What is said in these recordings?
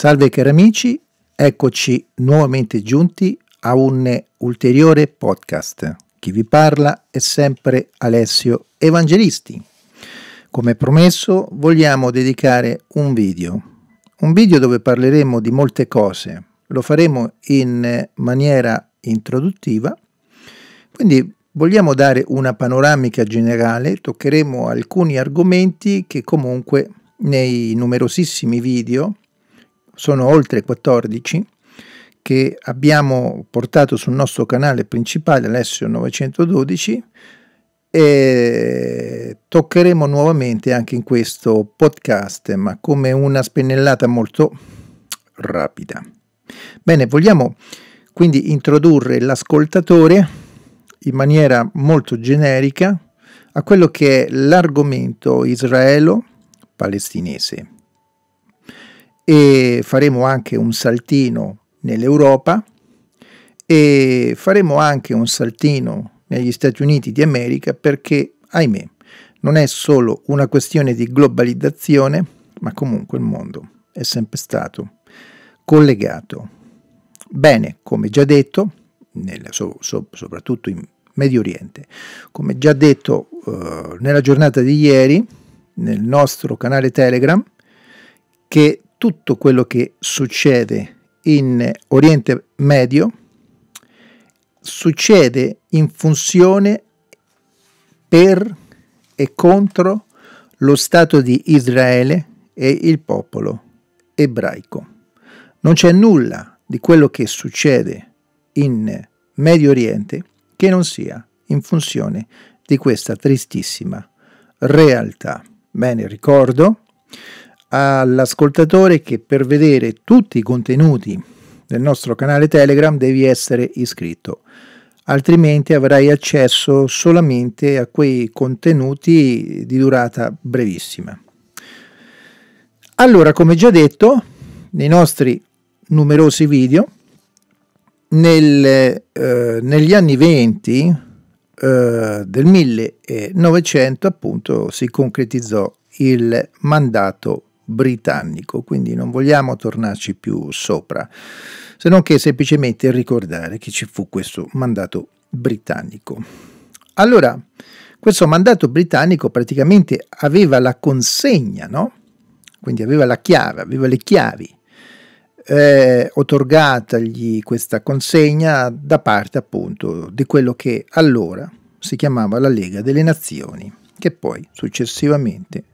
Salve cari amici, eccoci nuovamente giunti a un ulteriore podcast. Chi vi parla è sempre Alessio Evangelisti. Come promesso vogliamo dedicare un video, un video dove parleremo di molte cose. Lo faremo in maniera introduttiva, quindi vogliamo dare una panoramica generale, toccheremo alcuni argomenti che comunque nei numerosissimi video sono oltre 14 che abbiamo portato sul nostro canale principale Alessio 912 e toccheremo nuovamente anche in questo podcast, ma come una spennellata molto rapida. Bene, vogliamo quindi introdurre l'ascoltatore in maniera molto generica a quello che è l'argomento israelo-palestinese e faremo anche un saltino nell'Europa e faremo anche un saltino negli Stati Uniti d'America perché, ahimè, non è solo una questione di globalizzazione, ma comunque il mondo è sempre stato collegato. Bene, come già detto, nel, so, so, soprattutto in Medio Oriente, come già detto eh, nella giornata di ieri nel nostro canale Telegram, che tutto quello che succede in Oriente Medio succede in funzione per e contro lo Stato di Israele e il popolo ebraico. Non c'è nulla di quello che succede in Medio Oriente che non sia in funzione di questa tristissima realtà. Bene, ricordo all'ascoltatore che per vedere tutti i contenuti del nostro canale Telegram devi essere iscritto, altrimenti avrai accesso solamente a quei contenuti di durata brevissima. Allora, come già detto, nei nostri numerosi video, nel, eh, negli anni 20 eh, del 1900 appunto si concretizzò il mandato britannico, quindi non vogliamo tornarci più sopra, se non che semplicemente ricordare che ci fu questo mandato britannico. Allora, questo mandato britannico praticamente aveva la consegna, no? quindi aveva la chiave, aveva le chiavi, eh, otorgatagli questa consegna da parte appunto di quello che allora si chiamava la Lega delle Nazioni, che poi successivamente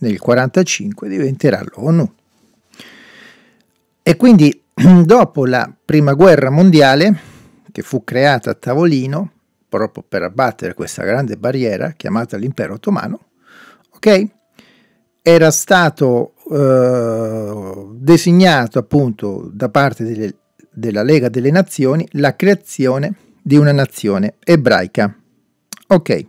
nel 1945 diventerà l'ONU. E quindi dopo la Prima Guerra Mondiale, che fu creata a tavolino proprio per abbattere questa grande barriera chiamata l'impero ottomano, ok? Era stato eh, designato appunto da parte delle, della Lega delle Nazioni la creazione di una nazione ebraica. Ok,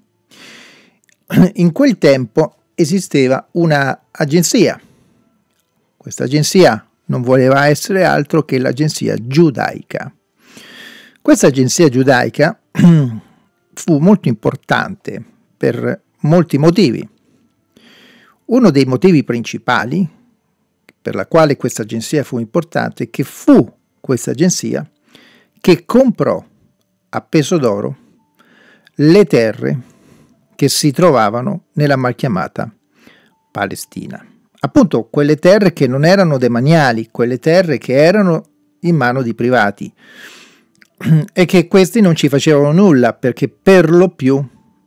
in quel tempo esisteva un'agenzia. Questa agenzia non voleva essere altro che l'agenzia giudaica. Questa agenzia giudaica fu molto importante per molti motivi. Uno dei motivi principali per la quale questa agenzia fu importante è che fu questa agenzia che comprò a peso d'oro le terre che si trovavano nella malchiamata Palestina. Appunto quelle terre che non erano demaniali, quelle terre che erano in mano di privati e che questi non ci facevano nulla perché per lo più,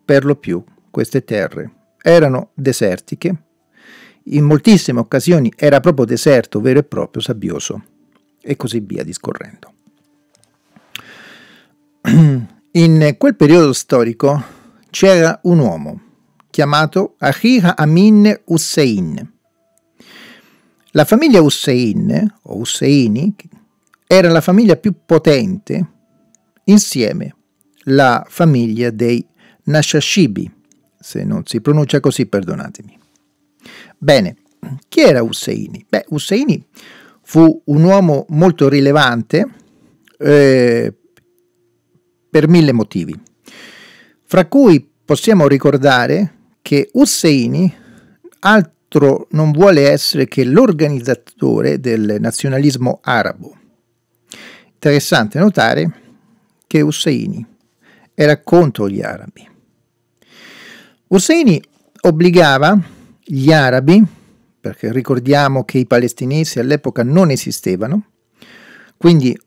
per lo più, queste terre erano desertiche, in moltissime occasioni era proprio deserto vero e proprio, sabbioso e così via discorrendo. In quel periodo storico c'era un uomo chiamato Ahira Amin Hussein. La famiglia Hussein, o Husseini, era la famiglia più potente insieme alla famiglia dei Nashashibi, se non si pronuncia così perdonatemi. Bene, chi era Husseini? Beh, Husseini fu un uomo molto rilevante eh, per mille motivi fra cui possiamo ricordare che Husseini altro non vuole essere che l'organizzatore del nazionalismo arabo. Interessante notare che Husseini era contro gli arabi. Husseini obbligava gli arabi, perché ricordiamo che i palestinesi all'epoca non esistevano, quindi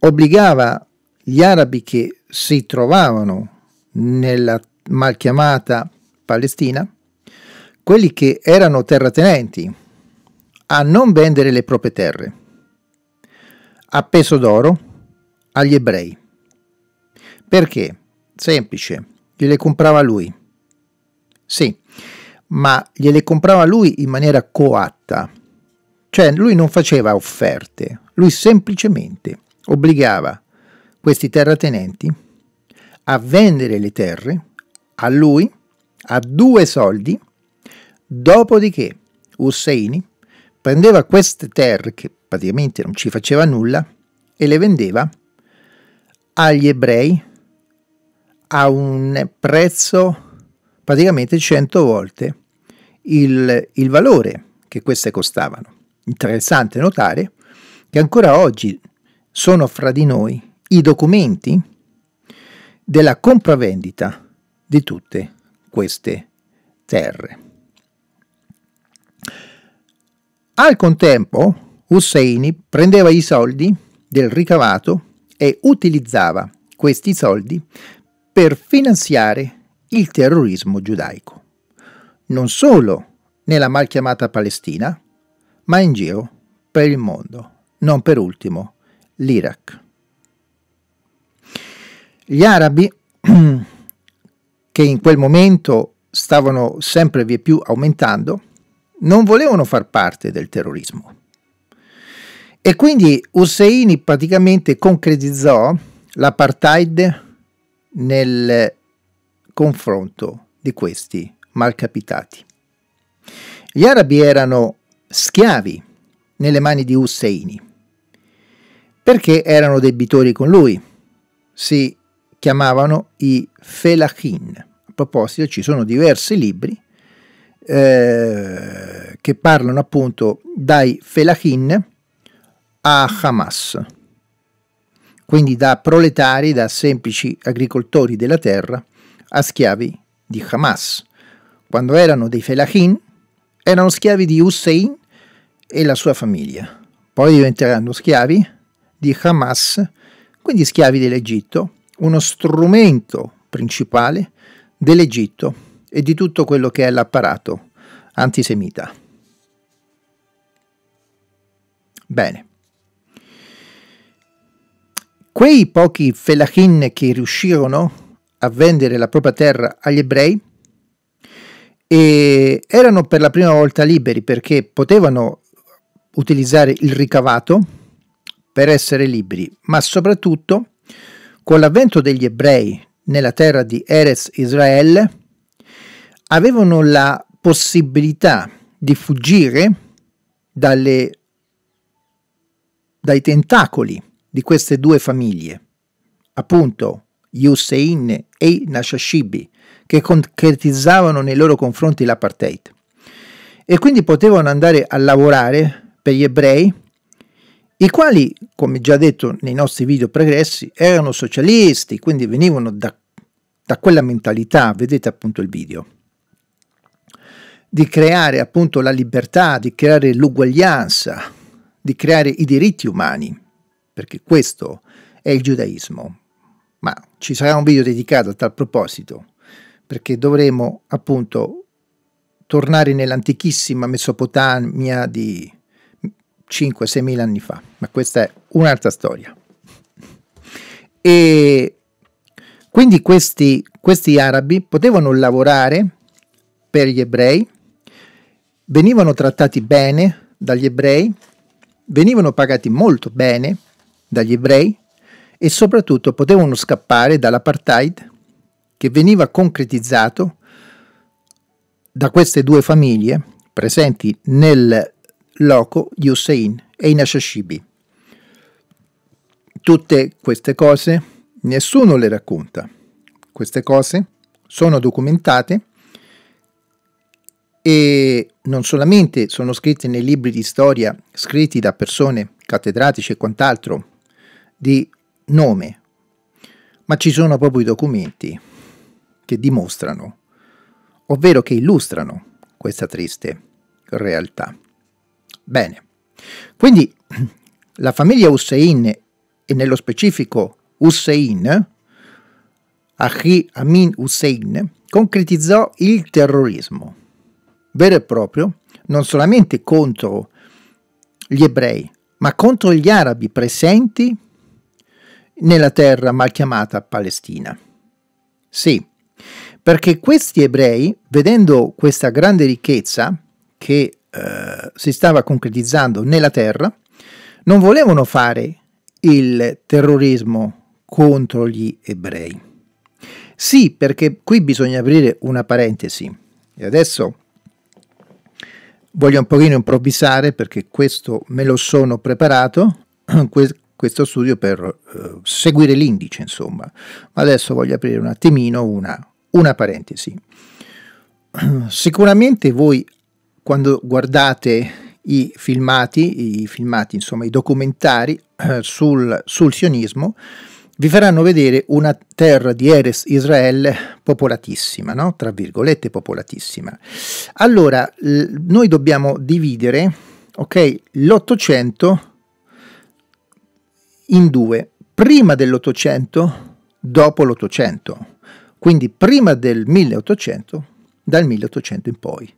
obbligava gli arabi che si trovavano nella mal chiamata Palestina, quelli che erano terratenenti a non vendere le proprie terre a peso d'oro agli ebrei. Perché? Semplice, gliele comprava lui. Sì, ma gliele comprava lui in maniera coatta. Cioè lui non faceva offerte, lui semplicemente obbligava questi terratenenti a vendere le terre a lui a due soldi, dopodiché Husseini prendeva queste terre che praticamente non ci faceva nulla e le vendeva agli ebrei a un prezzo praticamente 100 volte il, il valore che queste costavano. Interessante notare che ancora oggi sono fra di noi i documenti della compravendita di tutte queste terre. Al contempo Husseini prendeva i soldi del ricavato e utilizzava questi soldi per finanziare il terrorismo giudaico, non solo nella mal chiamata Palestina, ma in giro per il mondo, non per ultimo l'Iraq. Gli arabi, che in quel momento stavano sempre via più aumentando, non volevano far parte del terrorismo. E quindi Husseini praticamente concretizzò l'apartheid nel confronto di questi malcapitati. Gli arabi erano schiavi nelle mani di Husseini perché erano debitori con lui, si chiamavano i Felachin. A proposito, ci sono diversi libri eh, che parlano appunto dai Felachin a Hamas, quindi da proletari, da semplici agricoltori della terra a schiavi di Hamas. Quando erano dei Felachin, erano schiavi di Hussein e la sua famiglia. Poi diventeranno schiavi di Hamas, quindi schiavi dell'Egitto, uno strumento principale dell'Egitto e di tutto quello che è l'apparato antisemita. Bene. Quei pochi felahin che riuscirono a vendere la propria terra agli ebrei e erano per la prima volta liberi perché potevano utilizzare il ricavato per essere liberi, ma soprattutto con l'avvento degli ebrei nella terra di Erez Israele, avevano la possibilità di fuggire dalle, dai tentacoli di queste due famiglie, appunto gli e i Nashashibi, che concretizzavano nei loro confronti l'apartheid. E quindi potevano andare a lavorare per gli ebrei i quali, come già detto nei nostri video pregressi, erano socialisti, quindi venivano da, da quella mentalità, vedete appunto il video, di creare appunto la libertà, di creare l'uguaglianza, di creare i diritti umani, perché questo è il giudaismo. Ma ci sarà un video dedicato a tal proposito, perché dovremo appunto tornare nell'antichissima Mesopotamia di 5-6 mila anni fa, ma questa è un'altra storia. E quindi questi, questi arabi potevano lavorare per gli ebrei, venivano trattati bene dagli ebrei, venivano pagati molto bene dagli ebrei e soprattutto potevano scappare dall'apartheid che veniva concretizzato da queste due famiglie presenti nel loco, Hussein e Inashashibi. Tutte queste cose nessuno le racconta. Queste cose sono documentate e non solamente sono scritte nei libri di storia scritti da persone cattedratici e quant'altro di nome, ma ci sono proprio i documenti che dimostrano, ovvero che illustrano questa triste realtà. Bene, quindi la famiglia Hussein e nello specifico Hussein, Ahi Amin Hussein, concretizzò il terrorismo vero e proprio non solamente contro gli ebrei, ma contro gli arabi presenti nella terra mal chiamata Palestina. Sì, perché questi ebrei, vedendo questa grande ricchezza che eh, si stava concretizzando nella terra, non volevano fare il terrorismo contro gli ebrei. Sì, perché qui bisogna aprire una parentesi. E adesso voglio un pochino improvvisare perché questo me lo sono preparato, questo studio per eh, seguire l'indice, insomma. Ma adesso voglio aprire un attimino una, una parentesi. Sicuramente voi quando guardate i filmati, i filmati, insomma i documentari eh, sul, sul, sionismo, vi faranno vedere una terra di Eres Israel popolatissima, no? tra virgolette popolatissima. Allora, noi dobbiamo dividere ok, l'Ottocento in due, prima dell'Ottocento, dopo l'Ottocento, quindi prima del 1800, dal 1800 in poi.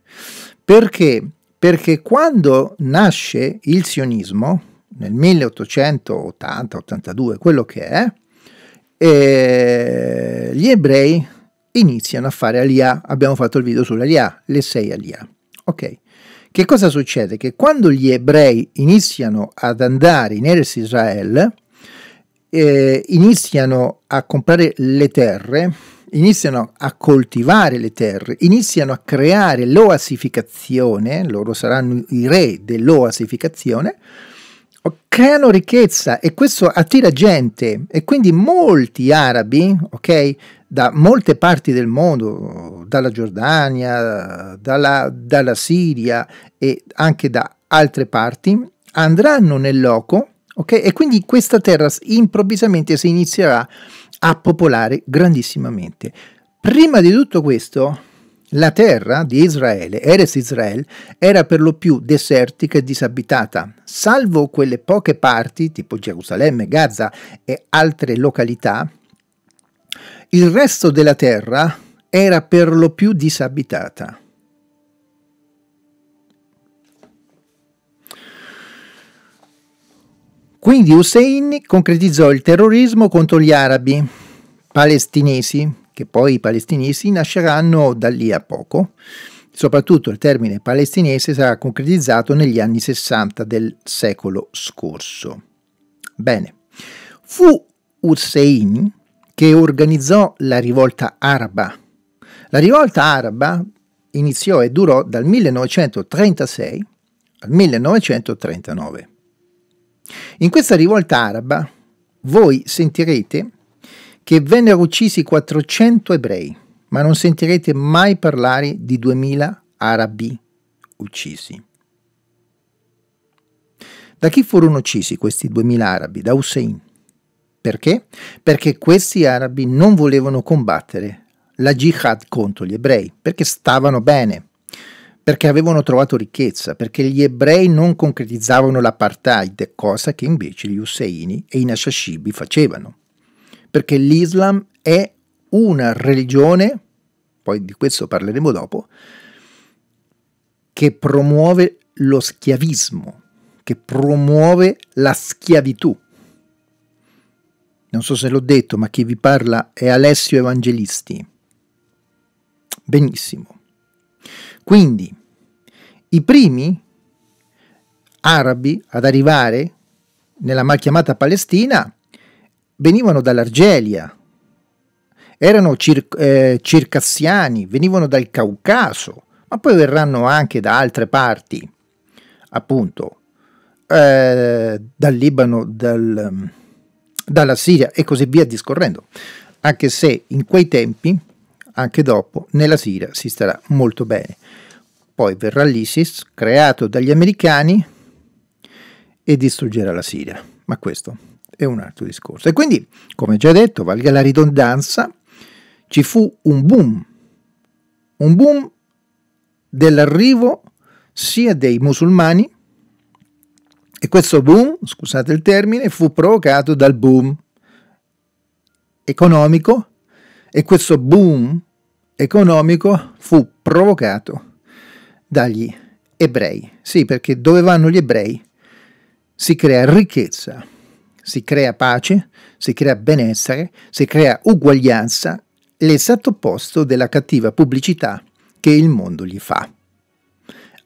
Perché? Perché quando nasce il sionismo, nel 1880-82, quello che è, eh, gli ebrei iniziano a fare Aliyah. Abbiamo fatto il video sull'alia, le sei Aliyah. Ok. Che cosa succede? Che quando gli ebrei iniziano ad andare in Eres Israel, eh, iniziano a comprare le terre, iniziano a coltivare le terre, iniziano a creare l'oasificazione, loro saranno i re dell'oasificazione, creano ricchezza e questo attira gente e quindi molti arabi, ok, da molte parti del mondo, dalla Giordania, dalla, dalla Siria e anche da altre parti, andranno nel loco, ok, e quindi questa terra improvvisamente si inizierà a a popolare grandissimamente. Prima di tutto questo, la terra di Israele, Eres Israel, era per lo più desertica e disabitata, salvo quelle poche parti, tipo Gerusalemme, Gaza e altre località, il resto della terra era per lo più disabitata. Quindi Hussein concretizzò il terrorismo contro gli arabi palestinesi, che poi i palestinesi nasceranno da lì a poco. Soprattutto il termine palestinese sarà concretizzato negli anni 60 del secolo scorso. Bene, fu Hussein che organizzò la rivolta araba. La rivolta araba iniziò e durò dal 1936 al 1939. In questa rivolta araba voi sentirete che vennero uccisi 400 ebrei, ma non sentirete mai parlare di 2000 arabi uccisi. Da chi furono uccisi questi 2000 arabi? Da Hussein. Perché? Perché questi arabi non volevano combattere la jihad contro gli ebrei, perché stavano bene perché avevano trovato ricchezza, perché gli ebrei non concretizzavano l'apartheid, cosa che invece gli Husseini e i Nashashibi facevano. Perché l'Islam è una religione, poi di questo parleremo dopo, che promuove lo schiavismo, che promuove la schiavitù. Non so se l'ho detto, ma chi vi parla è Alessio Evangelisti. Benissimo. Quindi i primi arabi ad arrivare nella mal chiamata Palestina venivano dall'Argelia, erano cir- eh, circassiani, venivano dal Caucaso, ma poi verranno anche da altre parti, appunto, eh, dal Libano, dal, dalla Siria e così via discorrendo, anche se in quei tempi anche dopo, nella Siria si starà molto bene. Poi verrà l'ISIS, creato dagli americani, e distruggerà la Siria. Ma questo è un altro discorso. E quindi, come già detto, valga la ridondanza, ci fu un boom, un boom dell'arrivo sia dei musulmani, e questo boom, scusate il termine, fu provocato dal boom economico e questo boom economico fu provocato dagli ebrei. Sì, perché dove vanno gli ebrei si crea ricchezza, si crea pace, si crea benessere, si crea uguaglianza, l'esatto opposto della cattiva pubblicità che il mondo gli fa.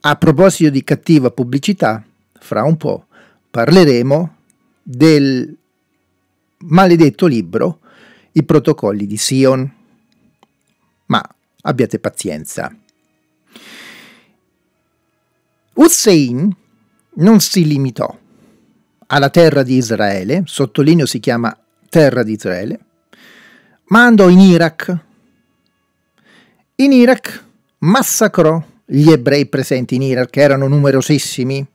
A proposito di cattiva pubblicità, fra un po' parleremo del maledetto libro i protocolli di Sion. Ma abbiate pazienza. Hussein non si limitò alla terra di Israele, sottolineo si chiama terra di Israele, ma andò in Iraq. In Iraq massacrò gli ebrei presenti in Iraq, che erano numerosissimi,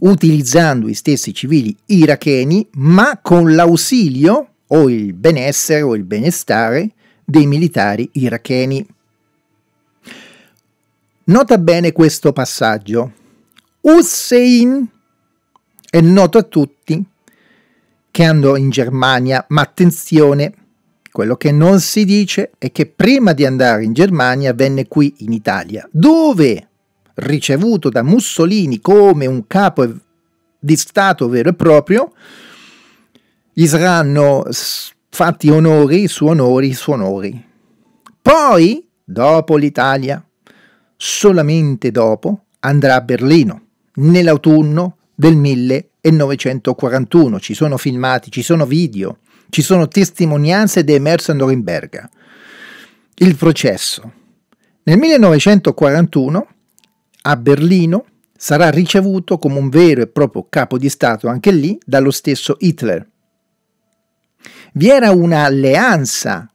utilizzando i stessi civili iracheni, ma con l'ausilio o il benessere o il benestare dei militari iracheni. Nota bene questo passaggio. Hussein è noto a tutti che andò in Germania, ma attenzione, quello che non si dice è che prima di andare in Germania venne qui in Italia, dove, ricevuto da Mussolini come un capo di Stato vero e proprio, gli saranno fatti onori su onori su onori. Poi, dopo l'Italia, solamente dopo, andrà a Berlino, nell'autunno del 1941. Ci sono filmati, ci sono video, ci sono testimonianze di a Norimberga. Il processo. Nel 1941 a Berlino sarà ricevuto come un vero e proprio capo di Stato anche lì dallo stesso Hitler, vi era un'alleanza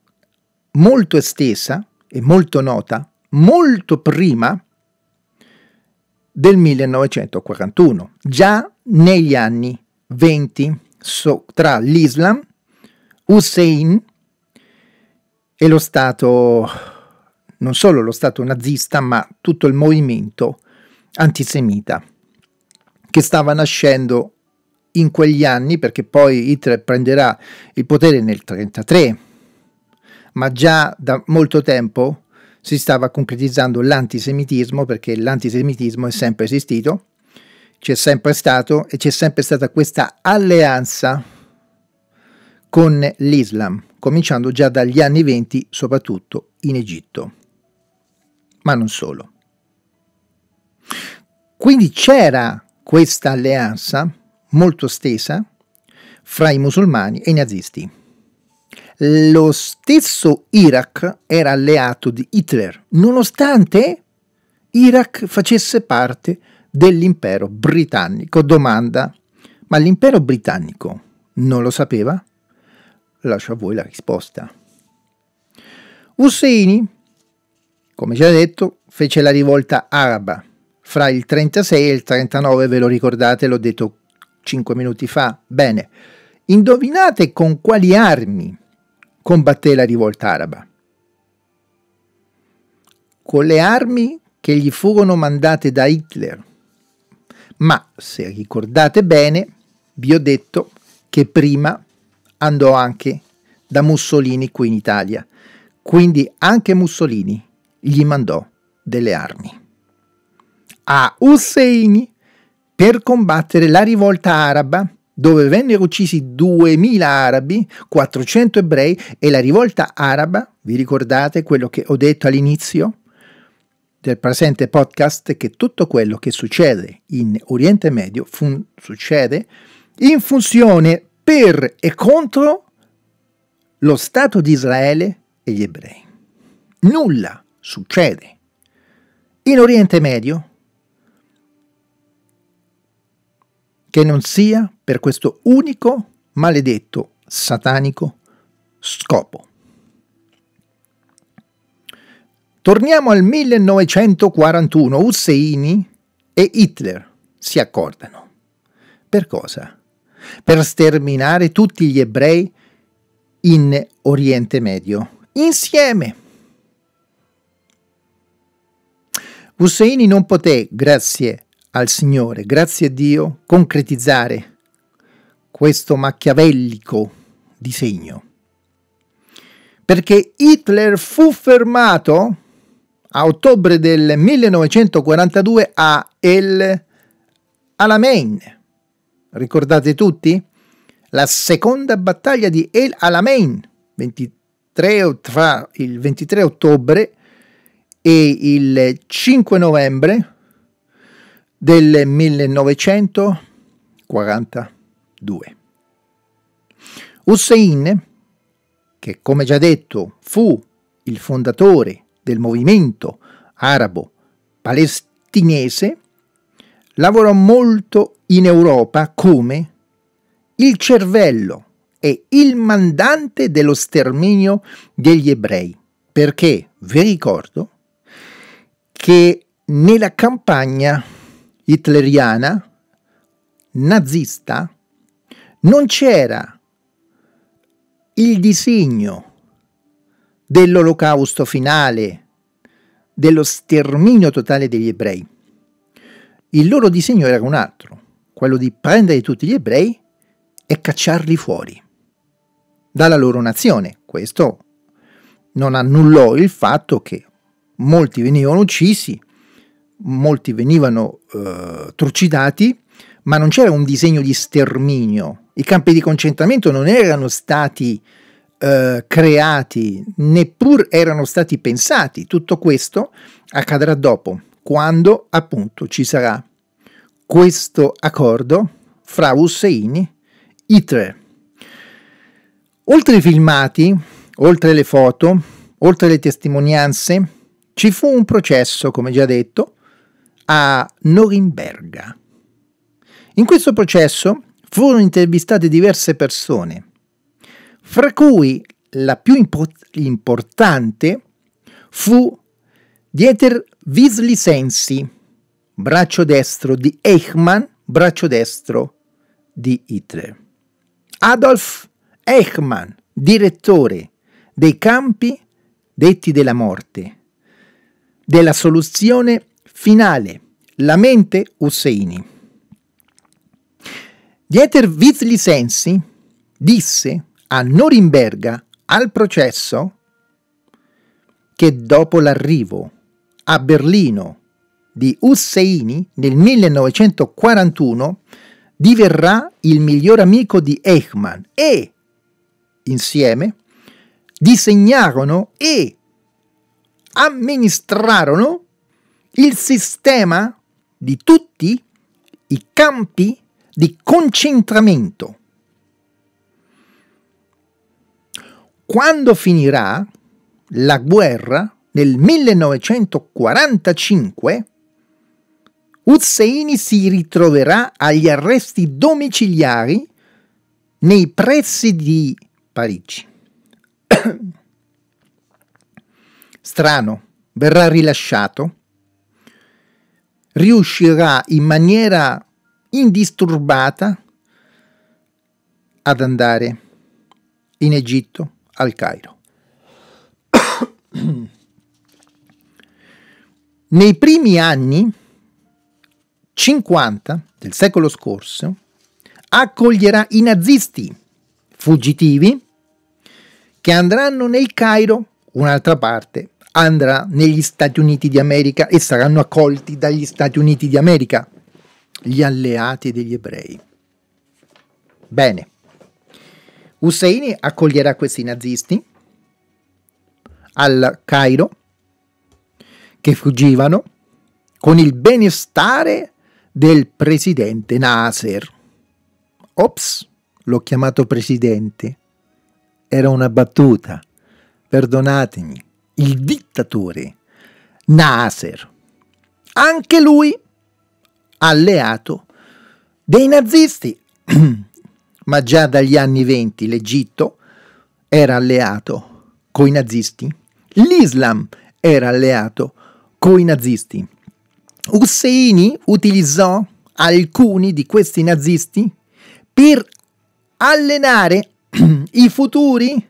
molto estesa e molto nota, molto prima del 1941, già negli anni 20, so, tra l'Islam, Hussein e lo Stato, non solo lo Stato nazista, ma tutto il movimento antisemita che stava nascendo in quegli anni, perché poi Hitler prenderà il potere nel 1933, ma già da molto tempo si stava concretizzando l'antisemitismo, perché l'antisemitismo è sempre esistito, c'è sempre stato e c'è sempre stata questa alleanza con l'Islam, cominciando già dagli anni 20, soprattutto in Egitto, ma non solo. Quindi c'era questa alleanza molto stesa fra i musulmani e i nazisti. Lo stesso Iraq era alleato di Hitler, nonostante Iraq facesse parte dell'impero britannico. Domanda, ma l'impero britannico non lo sapeva? Lascio a voi la risposta. Husseini, come già detto, fece la rivolta araba fra il 36 e il 39, ve lo ricordate, l'ho detto 5 minuti fa. Bene, indovinate con quali armi combatté la rivolta araba? Con le armi che gli furono mandate da Hitler. Ma se ricordate bene, vi ho detto che prima andò anche da Mussolini qui in Italia. Quindi anche Mussolini gli mandò delle armi. A Husseini per combattere la rivolta araba dove vennero uccisi 2.000 arabi, 400 ebrei e la rivolta araba, vi ricordate quello che ho detto all'inizio del presente podcast, che tutto quello che succede in Oriente Medio fun- succede in funzione per e contro lo Stato di Israele e gli ebrei. Nulla succede in Oriente Medio che non sia per questo unico, maledetto, satanico scopo. Torniamo al 1941, Husseini e Hitler si accordano. Per cosa? Per sterminare tutti gli ebrei in Oriente Medio, insieme. Husseini non poté, grazie a al Signore, grazie a Dio, concretizzare questo machiavellico disegno. Perché Hitler fu fermato a ottobre del 1942 a El Alamein. Ricordate tutti? La seconda battaglia di El Alamein, 23, tra il 23 ottobre e il 5 novembre del 1942. Hussein, che come già detto fu il fondatore del movimento arabo palestinese, lavorò molto in Europa come il cervello e il mandante dello sterminio degli ebrei, perché vi ricordo che nella campagna hitleriana, nazista, non c'era il disegno dell'olocausto finale, dello sterminio totale degli ebrei. Il loro disegno era un altro, quello di prendere tutti gli ebrei e cacciarli fuori dalla loro nazione. Questo non annullò il fatto che molti venivano uccisi, molti venivano eh, trucidati, ma non c'era un disegno di sterminio. I campi di concentramento non erano stati eh, creati, neppur erano stati pensati. Tutto questo accadrà dopo, quando appunto ci sarà questo accordo fra Husseini e Hitler. Oltre i filmati, oltre le foto, oltre le testimonianze, ci fu un processo, come già detto, a Norimberga. In questo processo furono intervistate diverse persone, fra cui la più impo importante fu Dieter Wislisensi, braccio destro di Eichmann, braccio destro di Hitler. Adolf Eichmann, direttore dei campi detti della morte, della soluzione Finale, la mente Husseini. Dieter Witzlisensi disse a Norimberga al processo che dopo l'arrivo a Berlino di Husseini nel 1941 diverrà il miglior amico di Eichmann e, insieme, disegnarono e amministrarono il sistema di tutti i campi di concentramento. Quando finirà la guerra nel 1945, Husseini si ritroverà agli arresti domiciliari nei pressi di Parigi. Strano, verrà rilasciato riuscirà in maniera indisturbata ad andare in Egitto al Cairo. Nei primi anni 50 del secolo scorso accoglierà i nazisti fuggitivi che andranno nel Cairo, un'altra parte andrà negli Stati Uniti di America e saranno accolti dagli Stati Uniti di America, gli alleati degli ebrei. Bene, Husseini accoglierà questi nazisti al Cairo che fuggivano con il benestare del presidente Nasser. Ops, l'ho chiamato presidente. Era una battuta. Perdonatemi il dittatore Nasser, anche lui alleato dei nazisti, ma già dagli anni venti l'Egitto era alleato coi nazisti, l'Islam era alleato coi nazisti. Husseini utilizzò alcuni di questi nazisti per allenare i futuri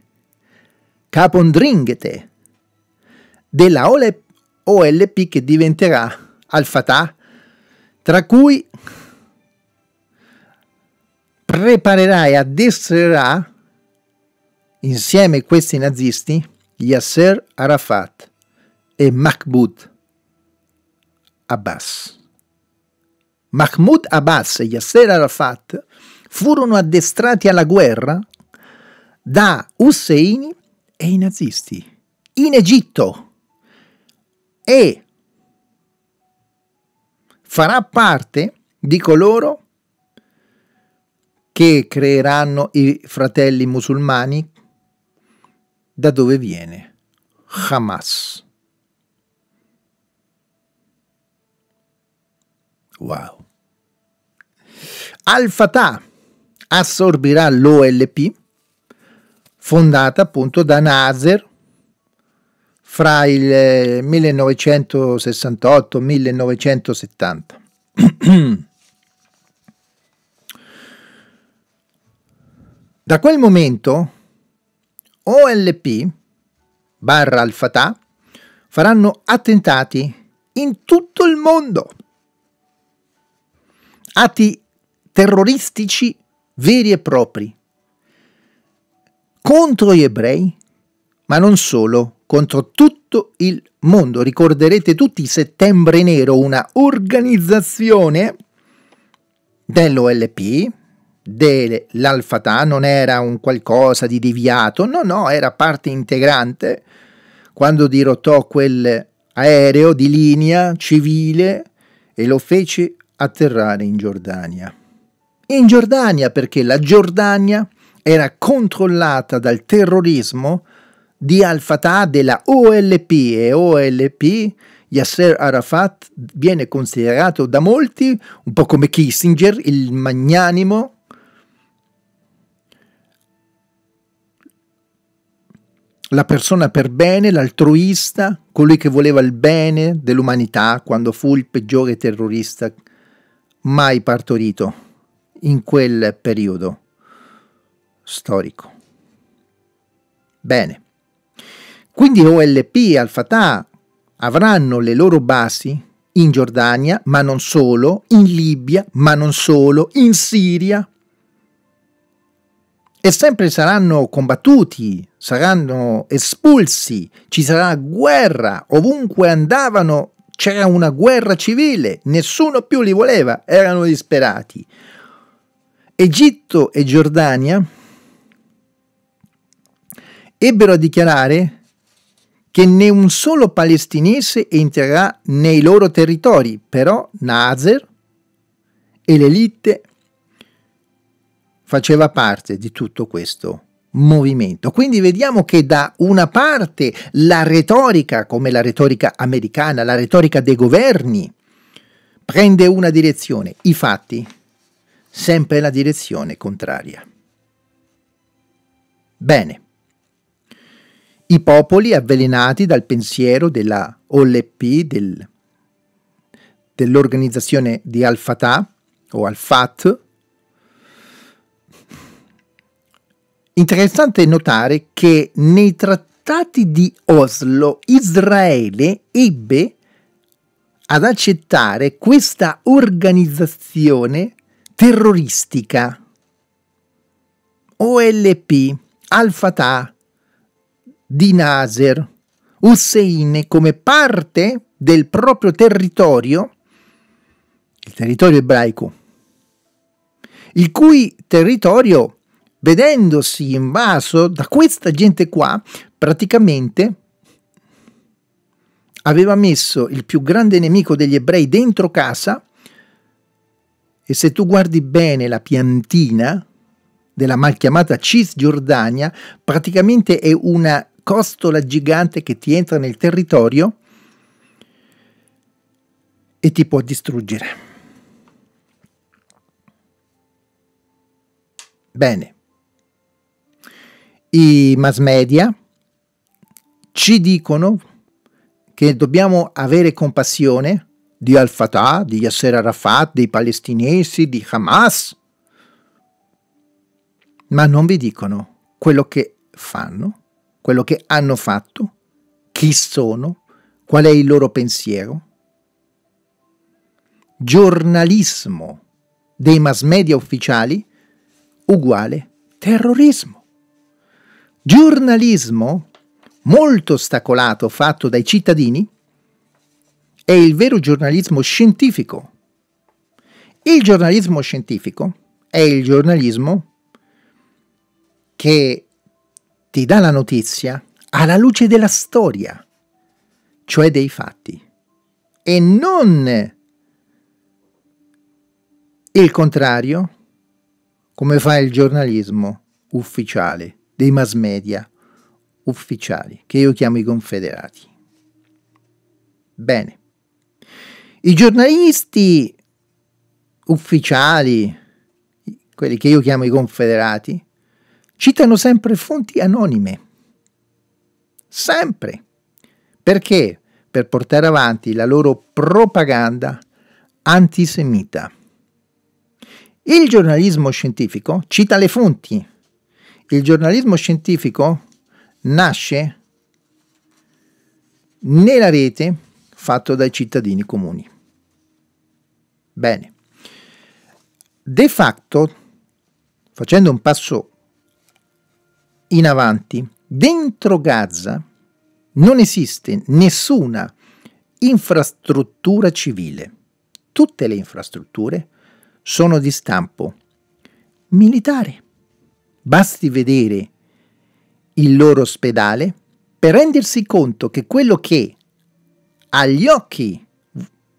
capondringhete della OLP che diventerà Al Fatah, tra cui preparerà e addestrerà insieme a questi nazisti Yasser Arafat e Mahmoud Abbas. Mahmoud Abbas e Yasser Arafat furono addestrati alla guerra da Husseini e i nazisti in Egitto e farà parte di coloro che creeranno i fratelli musulmani da dove viene Hamas. Wow. Al-Fatah assorbirà l'OLP fondata appunto da Nasser fra il 1968 e il 1970. da quel momento OLP barra Al-Fatah faranno attentati in tutto il mondo. Atti terroristici veri e propri contro gli ebrei, ma non solo contro tutto il mondo. Ricorderete tutti Settembre Nero, una organizzazione dell'OLP, dell'Al-Fatah, non era un qualcosa di deviato, no, no, era parte integrante. Quando dirottò quel aereo di linea civile e lo fece atterrare in Giordania. In Giordania perché la Giordania era controllata dal terrorismo di Al-Fatah della OLP e OLP Yasser Arafat viene considerato da molti un po' come Kissinger, il magnanimo la persona per bene, l'altruista, colui che voleva il bene dell'umanità quando fu il peggiore terrorista mai partorito in quel periodo storico. Bene. Quindi OLP e Al-Fatah avranno le loro basi in Giordania, ma non solo, in Libia, ma non solo, in Siria. E sempre saranno combattuti, saranno espulsi, ci sarà guerra, ovunque andavano c'era una guerra civile, nessuno più li voleva, erano disperati. Egitto e Giordania ebbero a dichiarare che né un solo palestinese entrerà nei loro territori, però Nazer e l'elite faceva parte di tutto questo movimento. Quindi vediamo che da una parte la retorica, come la retorica americana, la retorica dei governi, prende una direzione, i fatti sempre la direzione contraria. Bene i popoli avvelenati dal pensiero della OLP, del, dell'organizzazione di Al-Fatah o Al-Fat. Interessante notare che nei trattati di Oslo Israele ebbe ad accettare questa organizzazione terroristica OLP, Al-Fatah, di Nasr, Hussein come parte del proprio territorio, il territorio ebraico, il cui territorio, vedendosi invaso da questa gente qua, praticamente aveva messo il più grande nemico degli ebrei dentro casa e se tu guardi bene la piantina della mal chiamata Cisgiordania, praticamente è una costola gigante che ti entra nel territorio e ti può distruggere. Bene. I mass media ci dicono che dobbiamo avere compassione di Al-Fatah, di Yasser Arafat, dei palestinesi, di Hamas, ma non vi dicono quello che fanno quello che hanno fatto, chi sono, qual è il loro pensiero. Giornalismo dei mass media ufficiali uguale terrorismo. Giornalismo molto ostacolato fatto dai cittadini è il vero giornalismo scientifico. Il giornalismo scientifico è il giornalismo che ti dà la notizia alla luce della storia, cioè dei fatti, e non il contrario, come fa il giornalismo ufficiale, dei mass media ufficiali, che io chiamo i confederati. Bene, i giornalisti ufficiali, quelli che io chiamo i confederati, citano sempre fonti anonime. Sempre. Perché? Per portare avanti la loro propaganda antisemita. Il giornalismo scientifico cita le fonti. Il giornalismo scientifico nasce nella rete fatto dai cittadini comuni. Bene, de facto, facendo un passo in avanti, dentro Gaza non esiste nessuna infrastruttura civile. Tutte le infrastrutture sono di stampo militare. Basti vedere il loro ospedale per rendersi conto che quello che agli occhi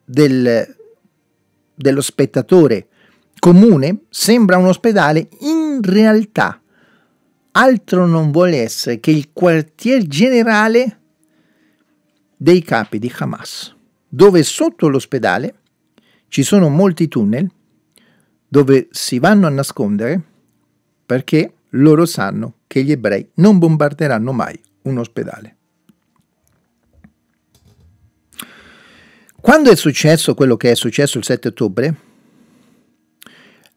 del, dello spettatore comune sembra un ospedale, in realtà è altro non vuole essere che il quartier generale dei capi di Hamas, dove sotto l'ospedale ci sono molti tunnel dove si vanno a nascondere perché loro sanno che gli ebrei non bombarderanno mai un ospedale. Quando è successo quello che è successo il 7 ottobre,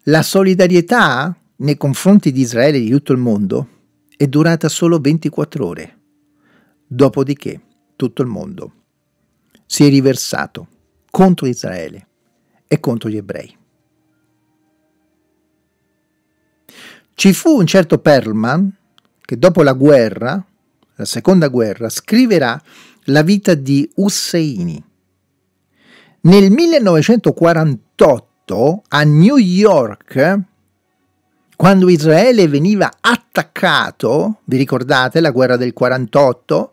la solidarietà nei confronti di Israele e di tutto il mondo è durata solo 24 ore. Dopodiché tutto il mondo si è riversato contro Israele e contro gli ebrei. Ci fu un certo Perlman che dopo la guerra, la seconda guerra, scriverà la vita di Husseini. Nel 1948 a New York quando Israele veniva attaccato, vi ricordate la guerra del 48?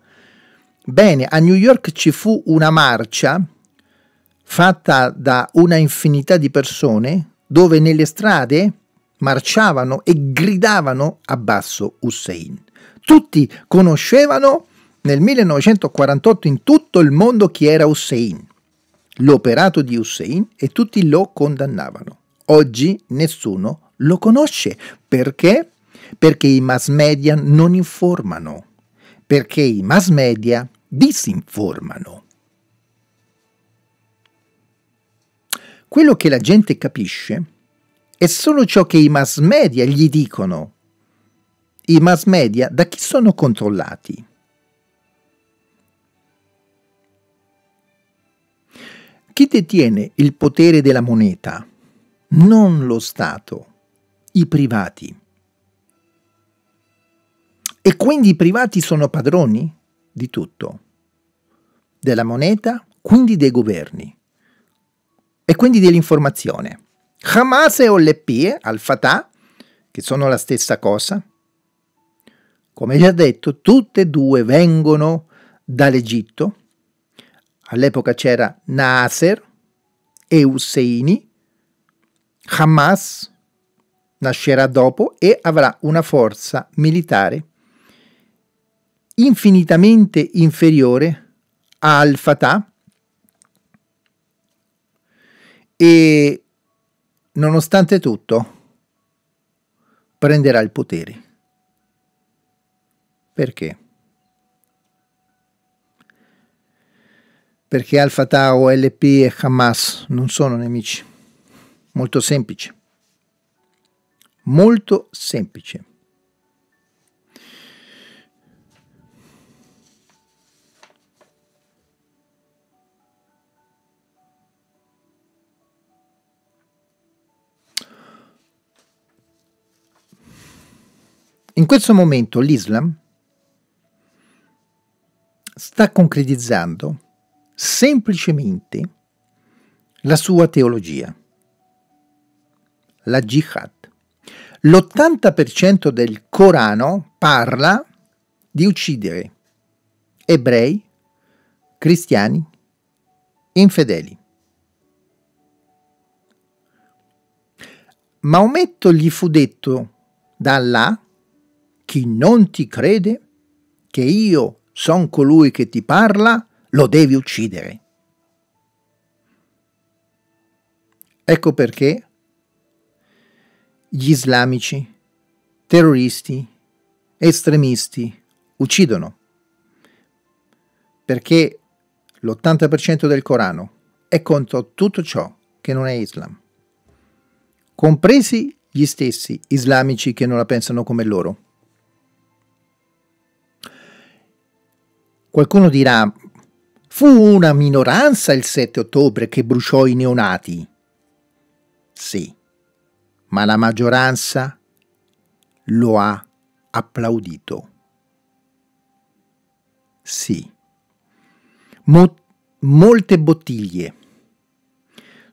Bene, a New York ci fu una marcia fatta da una infinità di persone dove nelle strade marciavano e gridavano abbasso Hussein. Tutti conoscevano nel 1948 in tutto il mondo chi era Hussein, l'operato di Hussein e tutti lo condannavano. Oggi nessuno lo lo conosce. Perché? Perché i mass media non informano, perché i mass media disinformano. Quello che la gente capisce è solo ciò che i mass media gli dicono. I mass media da chi sono controllati? Chi detiene il potere della moneta? Non lo Stato i privati. E quindi i privati sono padroni di tutto, della moneta, quindi dei governi e quindi dell'informazione. Hamas e OLP, Al-Fatah, che sono la stessa cosa, come già detto, tutte e due vengono dall'Egitto. All'epoca c'era Nasser e Husseini, Hamas nascerà dopo e avrà una forza militare infinitamente inferiore a Al-Fatah e nonostante tutto prenderà il potere. Perché? Perché Al-Fatah, OLP e Hamas non sono nemici. Molto semplice molto semplice. In questo momento l'Islam sta concretizzando semplicemente la sua teologia, la jihad. L'80% del Corano parla di uccidere ebrei, cristiani, infedeli. Maometto gli fu detto da Allah, chi non ti crede, che io sono colui che ti parla, lo devi uccidere. Ecco perché gli islamici, terroristi, estremisti uccidono. Perché l'80% del Corano è contro tutto ciò che non è Islam, compresi gli stessi islamici che non la pensano come loro. Qualcuno dirà, fu una minoranza il 7 ottobre che bruciò i neonati. Sì, ma la maggioranza lo ha applaudito. Sì, Mo- molte bottiglie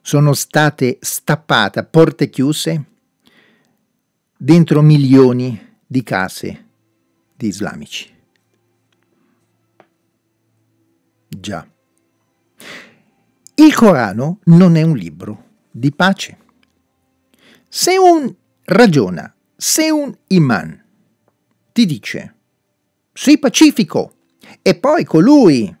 sono state stappate a porte chiuse dentro milioni di case di islamici. Già. Il Corano non è un libro di pace. Se un ragiona, se un imam ti dice sii pacifico e poi colui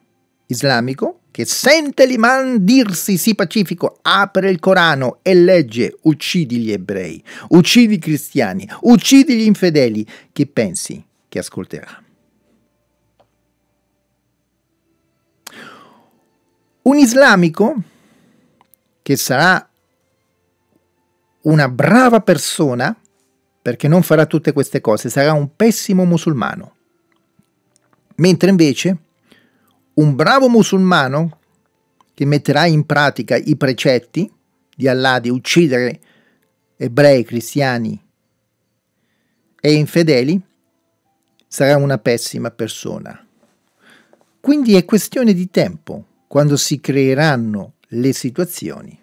islamico che sente l'imam dirsi sii pacifico apre il Corano e legge uccidi gli ebrei, uccidi i cristiani, uccidi gli infedeli, che pensi che ascolterà? Un islamico che sarà una brava persona perché non farà tutte queste cose, sarà un pessimo musulmano. Mentre invece un bravo musulmano che metterà in pratica i precetti di Allah di uccidere ebrei, cristiani e infedeli, sarà una pessima persona. Quindi è questione di tempo quando si creeranno le situazioni.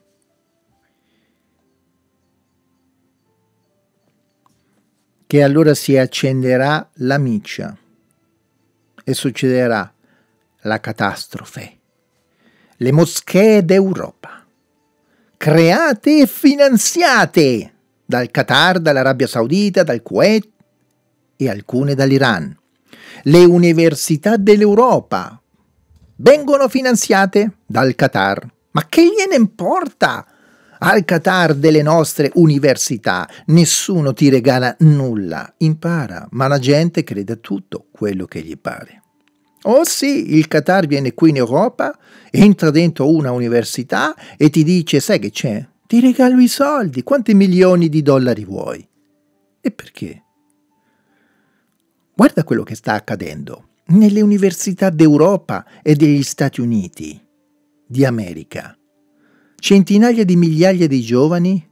che allora si accenderà la miccia e succederà la catastrofe. Le moschee d'Europa, create e finanziate dal Qatar, dall'Arabia Saudita, dal Kuwait e alcune dall'Iran. Le università dell'Europa vengono finanziate dal Qatar. Ma che gliene importa al Qatar delle nostre università. Nessuno ti regala nulla, impara, ma la gente crede a tutto quello che gli pare. Oh sì, il Qatar viene qui in Europa, entra dentro una università e ti dice, sai che c'è? Ti regalo i soldi, quanti milioni di dollari vuoi? E perché? Guarda quello che sta accadendo nelle università d'Europa e degli Stati Uniti, di America centinaia di migliaia di giovani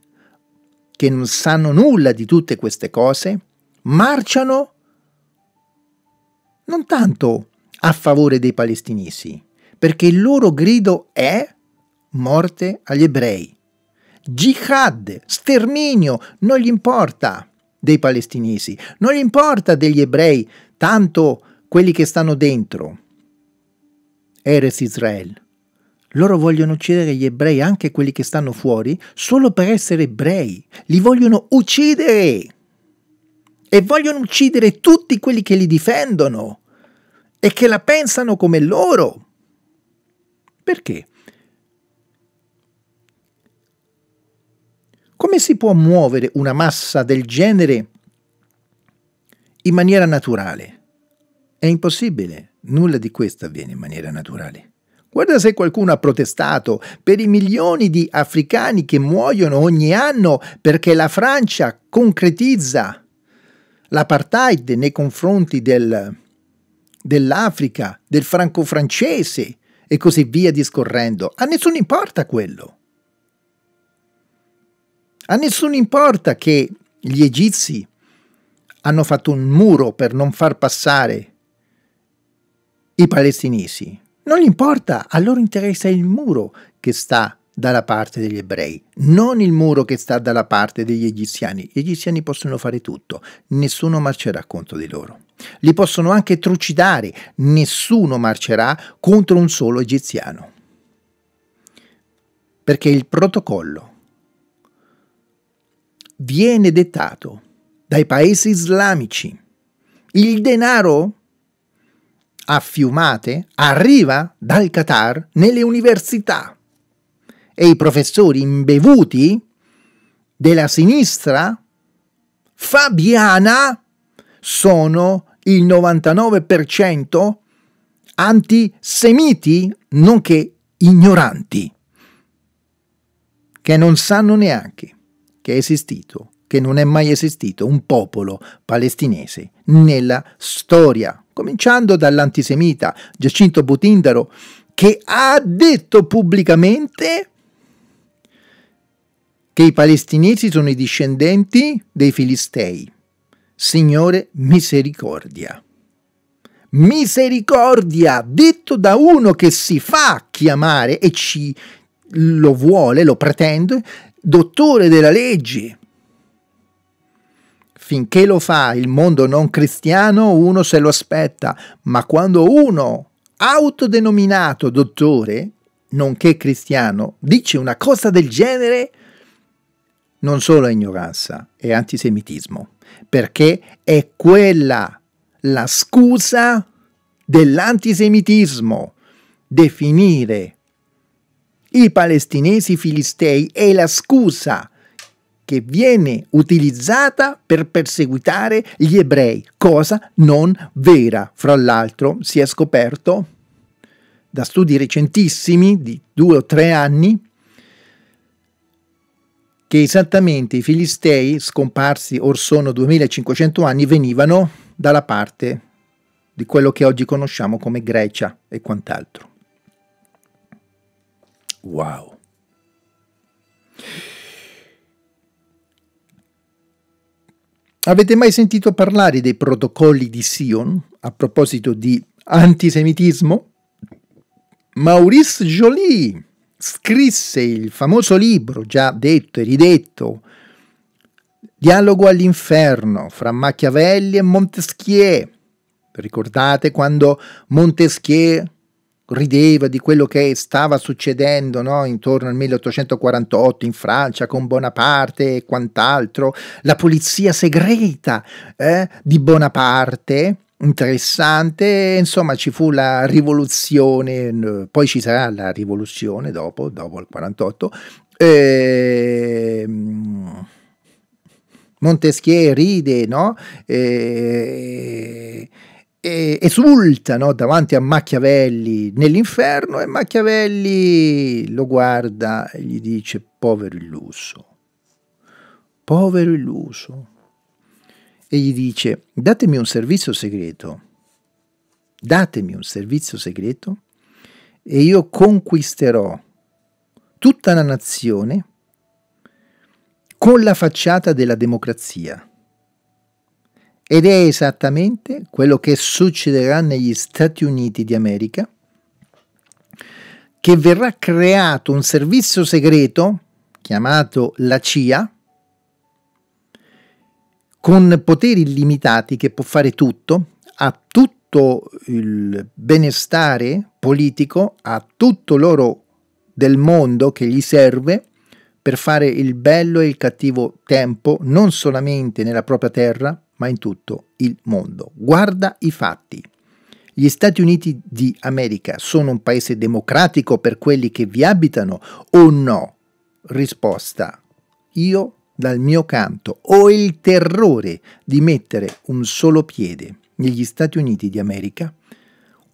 che non sanno nulla di tutte queste cose marciano non tanto a favore dei palestinesi, perché il loro grido è morte agli ebrei. Jihad, sterminio, non gli importa dei palestinesi, non gli importa degli ebrei, tanto quelli che stanno dentro. Eres Israel. Loro vogliono uccidere gli ebrei, anche quelli che stanno fuori, solo per essere ebrei. Li vogliono uccidere! E vogliono uccidere tutti quelli che li difendono e che la pensano come loro. Perché? Come si può muovere una massa del genere in maniera naturale? È impossibile, nulla di questo avviene in maniera naturale. Guarda se qualcuno ha protestato per i milioni di africani che muoiono ogni anno perché la Francia concretizza l'apartheid nei confronti del, dell'Africa, del franco-francese e così via discorrendo. A nessuno importa quello. A nessuno importa che gli egizi hanno fatto un muro per non far passare i palestinesi non gli importa, a loro interessa il muro che sta dalla parte degli ebrei, non il muro che sta dalla parte degli egiziani. Gli egiziani possono fare tutto, nessuno marcerà contro di loro. Li possono anche trucidare, nessuno marcerà contro un solo egiziano. Perché il protocollo viene dettato dai paesi islamici. Il denaro a Fiumate arriva dal Qatar nelle università e i professori imbevuti della sinistra fabiana sono il 99% antisemiti nonché ignoranti che non sanno neanche che è esistito, che non è mai esistito un popolo palestinese nella storia cominciando dall'antisemita Giacinto Butindaro, che ha detto pubblicamente che i palestinesi sono i discendenti dei filistei. Signore, misericordia. Misericordia, detto da uno che si fa chiamare e ci lo vuole, lo pretende, dottore della legge. Finché lo fa il mondo non cristiano, uno se lo aspetta, ma quando uno, autodenominato dottore, nonché cristiano, dice una cosa del genere, non solo è ignoranza, è antisemitismo, perché è quella la scusa dell'antisemitismo, definire i palestinesi filistei è la scusa che viene utilizzata per perseguitare gli ebrei, cosa non vera. Fra l'altro si è scoperto da studi recentissimi di due o tre anni che esattamente i filistei scomparsi or sono 2500 anni venivano dalla parte di quello che oggi conosciamo come Grecia e quant'altro. Wow. Avete mai sentito parlare dei protocolli di Sion a proposito di antisemitismo? Maurice Joly scrisse il famoso libro, già detto e ridetto, Dialogo all'inferno fra Machiavelli e Montesquieu. Ricordate quando Montesquieu rideva di quello che stava succedendo no? intorno al 1848 in Francia con Bonaparte e quant'altro, la polizia segreta eh, di Bonaparte, interessante, insomma ci fu la rivoluzione, poi ci sarà la rivoluzione dopo, dopo il 48. Eh, Montesquieu ride, no? Eh, esultano davanti a Machiavelli nell'inferno e Machiavelli lo guarda e gli dice povero illuso, povero illuso. E gli dice datemi un servizio segreto, datemi un servizio segreto e io conquisterò tutta la nazione con la facciata della democrazia. Ed è esattamente quello che succederà negli Stati Uniti d'America, che verrà creato un servizio segreto chiamato la CIA, con poteri illimitati che può fare tutto, ha tutto il benestare politico, ha tutto l'oro del mondo che gli serve per fare il bello e il cattivo tempo, non solamente nella propria terra, ma in tutto il mondo. Guarda i fatti. Gli Stati Uniti di America sono un paese democratico per quelli che vi abitano o no? Risposta. Io dal mio canto ho il terrore di mettere un solo piede negli Stati Uniti di America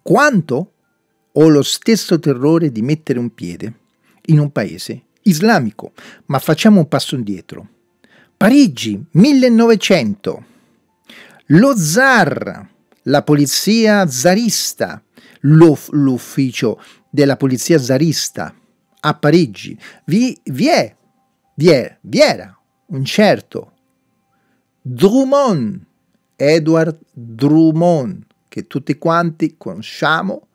quanto ho lo stesso terrore di mettere un piede in un paese islamico. Ma facciamo un passo indietro. Parigi, 1900. Lo zar, la polizia zarista, l'ufficio della polizia zarista a Parigi, vi, vi è, vi, è, vi era un certo Drummond, Edward Drummond, che tutti quanti conosciamo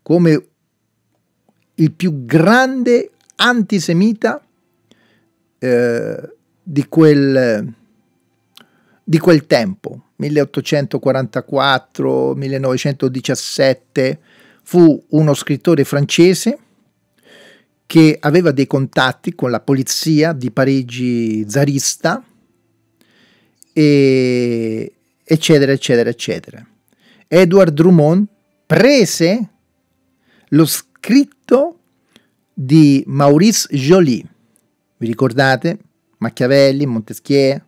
come il più grande antisemita eh, di, quel, di quel tempo. 1844-1917, fu uno scrittore francese che aveva dei contatti con la polizia di Parigi zarista, e eccetera, eccetera, eccetera. Edouard Drummond prese lo scritto di Maurice Joly. Vi ricordate? Machiavelli, Montesquieu,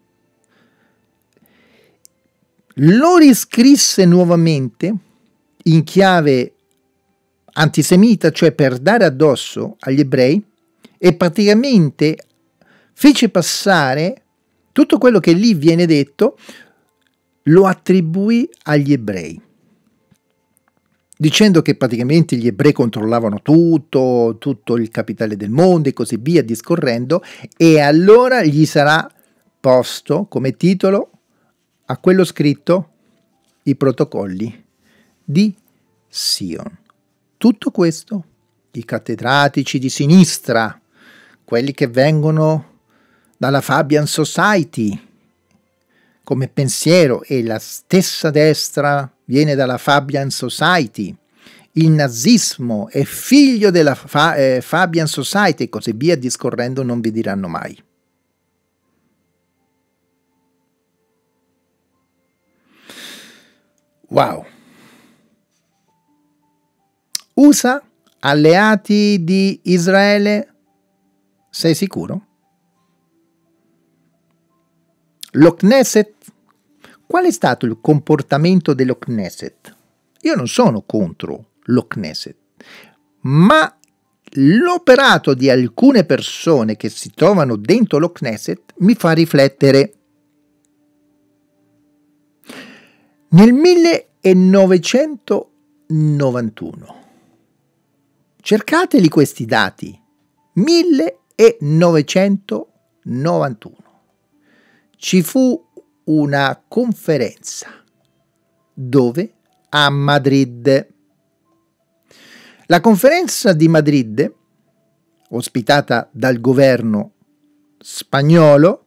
lo riscrisse nuovamente in chiave antisemita, cioè per dare addosso agli ebrei, e praticamente fece passare tutto quello che lì viene detto, lo attribuì agli ebrei, dicendo che praticamente gli ebrei controllavano tutto, tutto il capitale del mondo e così via, discorrendo, e allora gli sarà posto come titolo a quello scritto i protocolli di Sion. Tutto questo, i cattedratici di sinistra, quelli che vengono dalla Fabian Society come pensiero e la stessa destra viene dalla Fabian Society. Il nazismo è figlio della Fa eh, Fabian Society e così via discorrendo non vi diranno mai. Wow. USA, alleati di Israele, sei sicuro? Lo Knesset, qual è stato il comportamento dello Knesset? Io non sono contro lo Knesset, ma l'operato di alcune persone che si trovano dentro lo Knesset mi fa riflettere. Nel 1991. Cercateli questi dati. 1991. Ci fu una conferenza. Dove? A Madrid. La conferenza di Madrid, ospitata dal governo spagnolo,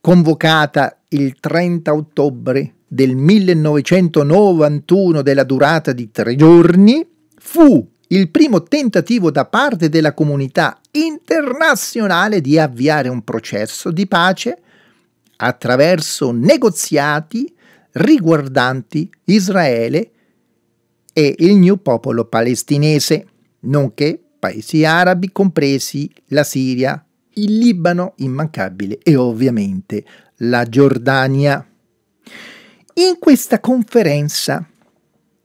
convocata il 30 ottobre del 1991 della durata di tre giorni, fu il primo tentativo da parte della comunità internazionale di avviare un processo di pace attraverso negoziati riguardanti Israele e il new popolo palestinese, nonché paesi arabi compresi la Siria, il Libano immancabile e ovviamente la Giordania. In questa conferenza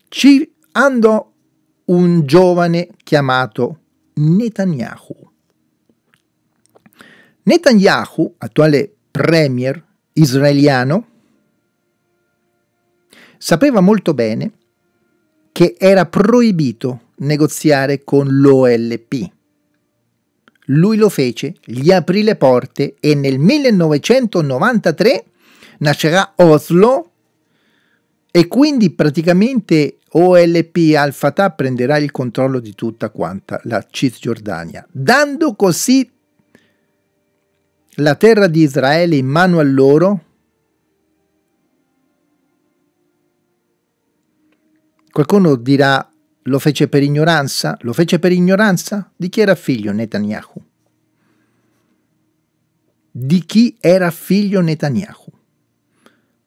ci andò un giovane chiamato Netanyahu. Netanyahu, attuale premier israeliano, sapeva molto bene che era proibito negoziare con l'OLP, lui lo fece, gli aprì le porte e nel 1993 nascerà Oslo e quindi praticamente OLP Al Fatah prenderà il controllo di tutta quanta la Cisgiordania, dando così la terra di Israele in mano a loro. Qualcuno dirà lo fece per ignoranza? Lo fece per ignoranza? Di chi era figlio Netanyahu? Di chi era figlio Netanyahu?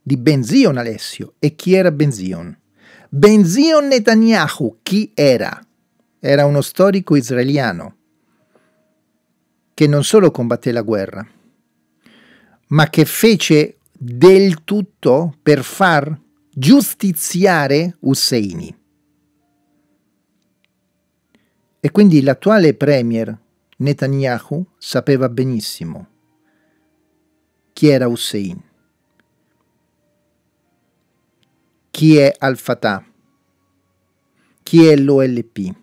Di Benzion Alessio. E chi era Benzion? Benzion Netanyahu chi era? Era uno storico israeliano che non solo combatté la guerra, ma che fece del tutto per far giustiziare Husseini. E quindi l'attuale premier Netanyahu sapeva benissimo chi era Hussein, chi è Al-Fatah, chi è l'OLP.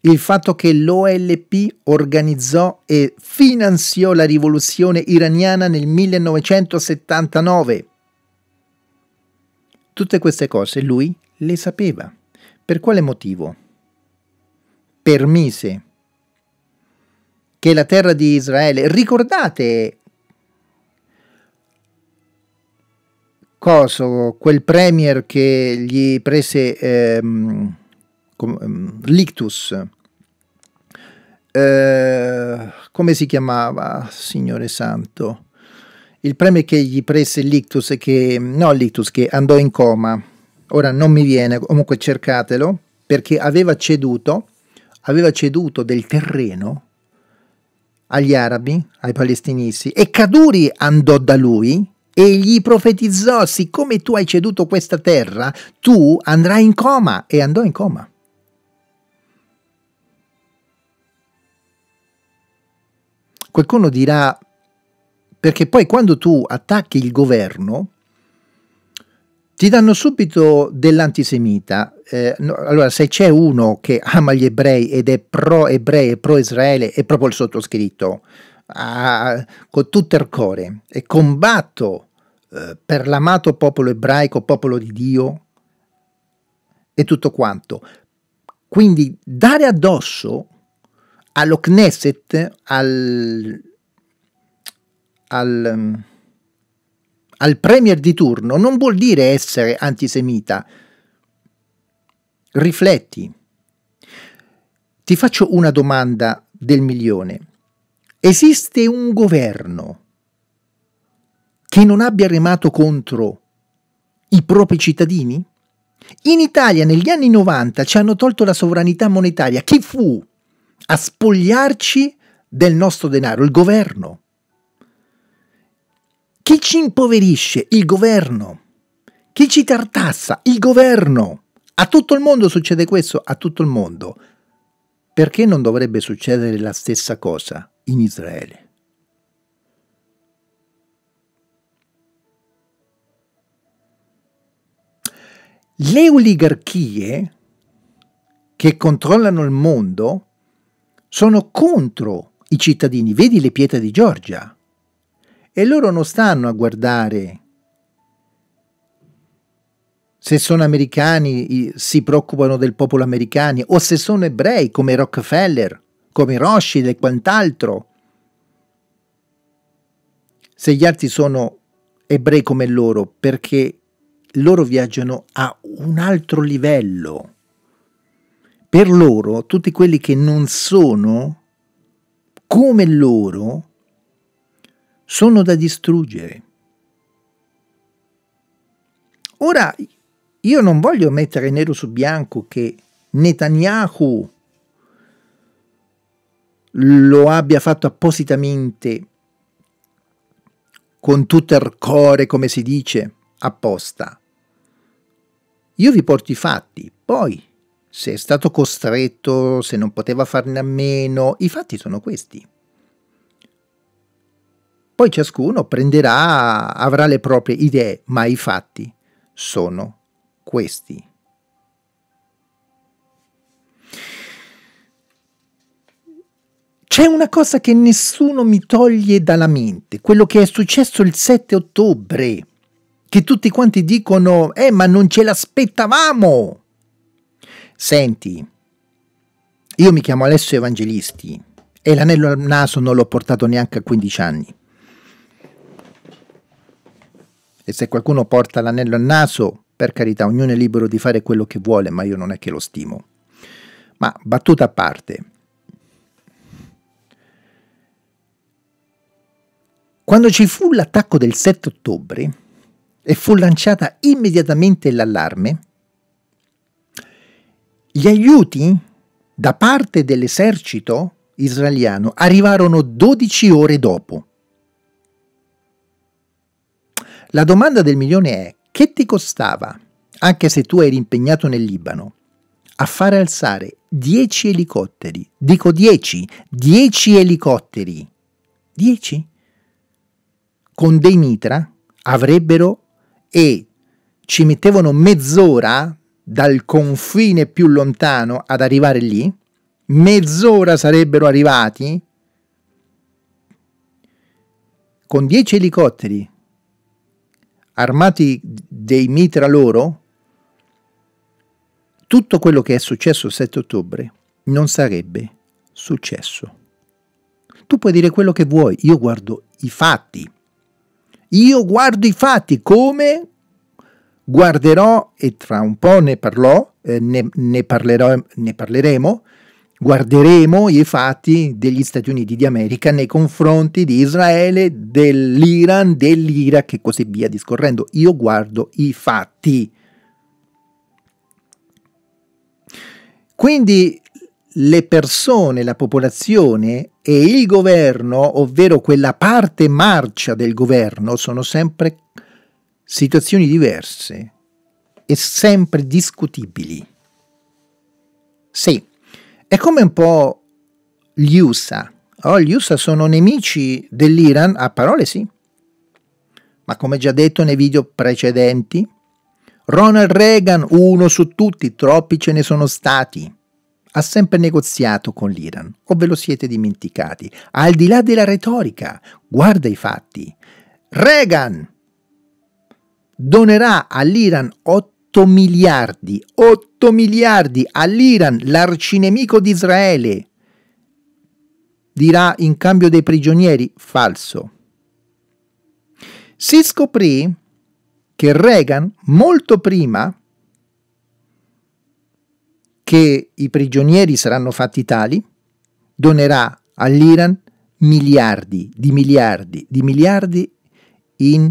Il fatto che l'OLP organizzò e finanziò la rivoluzione iraniana nel 1979. Tutte queste cose lui le sapeva. Per quale motivo? permise che la terra di Israele, ricordate coso, quel premier che gli prese ehm, ehm l'ictus, eh, come si chiamava, Signore Santo? Il premio che gli prese l'ictus, che, no l'ictus, che andò in coma, ora non mi viene, comunque cercatelo, perché aveva ceduto aveva ceduto del terreno agli arabi, ai palestinesi, e Caduri andò da lui e gli profetizzò, siccome tu hai ceduto questa terra, tu andrai in coma, e andò in coma. Qualcuno dirà, perché poi quando tu attacchi il governo, ti danno subito dell'antisemita. Eh, no, allora, se c'è uno che ama gli ebrei ed è pro-ebrei e pro-Israele, è proprio il sottoscritto, ah, con tutto il cuore, e combatto eh, per l'amato popolo ebraico, popolo di Dio, e tutto quanto. Quindi dare addosso allo Knesset, al, al al premier di turno non vuol dire essere antisemita. Rifletti. Ti faccio una domanda del milione. Esiste un governo che non abbia remato contro i propri cittadini? In Italia negli anni 90 ci hanno tolto la sovranità monetaria. Chi fu a spogliarci del nostro denaro? Il governo. Chi ci impoverisce? Il governo. Chi ci tartassa? Il governo. A tutto il mondo succede questo, a tutto il mondo. Perché non dovrebbe succedere la stessa cosa in Israele? Le oligarchie che controllano il mondo sono contro i cittadini. Vedi le pietre di Georgia e loro non stanno a guardare se sono americani si preoccupano del popolo americano o se sono ebrei come Rockefeller, come Rothschild e quant'altro. Se gli altri sono ebrei come loro perché loro viaggiano a un altro livello. Per loro tutti quelli che non sono come loro sono da distruggere. Ora, io non voglio mettere nero su bianco che Netanyahu lo abbia fatto appositamente, con tutto il cuore, come si dice, apposta. Io vi porto i fatti, poi se è stato costretto, se non poteva farne a meno, i fatti sono questi. Poi ciascuno prenderà, avrà le proprie idee, ma i fatti sono questi. C'è una cosa che nessuno mi toglie dalla mente, quello che è successo il 7 ottobre, che tutti quanti dicono, eh ma non ce l'aspettavamo. Senti, io mi chiamo Alessio Evangelisti e l'anello al naso non l'ho portato neanche a 15 anni. E se qualcuno porta l'anello al naso, per carità, ognuno è libero di fare quello che vuole, ma io non è che lo stimo. Ma battuta a parte, quando ci fu l'attacco del 7 ottobre e fu lanciata immediatamente l'allarme, gli aiuti da parte dell'esercito israeliano arrivarono 12 ore dopo. La domanda del milione è che ti costava, anche se tu eri impegnato nel Libano, a fare alzare 10 elicotteri? Dico 10, 10 elicotteri. 10? Con dei mitra avrebbero e ci mettevano mezz'ora dal confine più lontano ad arrivare lì? Mezz'ora sarebbero arrivati? Con 10 elicotteri armati dei mitra loro, tutto quello che è successo il 7 ottobre non sarebbe successo. Tu puoi dire quello che vuoi, io guardo i fatti. Io guardo i fatti come guarderò, e tra un po' ne parlò, eh, ne, ne, parlerò, ne parleremo, guarderemo i fatti degli Stati Uniti d'America nei confronti di Israele, dell'Iran, dell'Iraq e così via discorrendo. Io guardo i fatti. Quindi le persone, la popolazione e il governo, ovvero quella parte marcia del governo, sono sempre situazioni diverse e sempre discutibili. Sì. È come un po' gli USA. Oh, gli USA sono nemici dell'Iran? A parole sì. Ma come già detto nei video precedenti, Ronald Reagan, uno su tutti, troppi ce ne sono stati, ha sempre negoziato con l'Iran, o ve lo siete dimenticati, al di là della retorica, guarda i fatti. Reagan donerà all'Iran 8 8 miliardi, 8 miliardi all'Iran, l'arcinemico di Israele. Dirà in cambio dei prigionieri, falso. Si scoprì che Reagan, molto prima che i prigionieri saranno fatti tali, donerà all'Iran miliardi di miliardi di miliardi in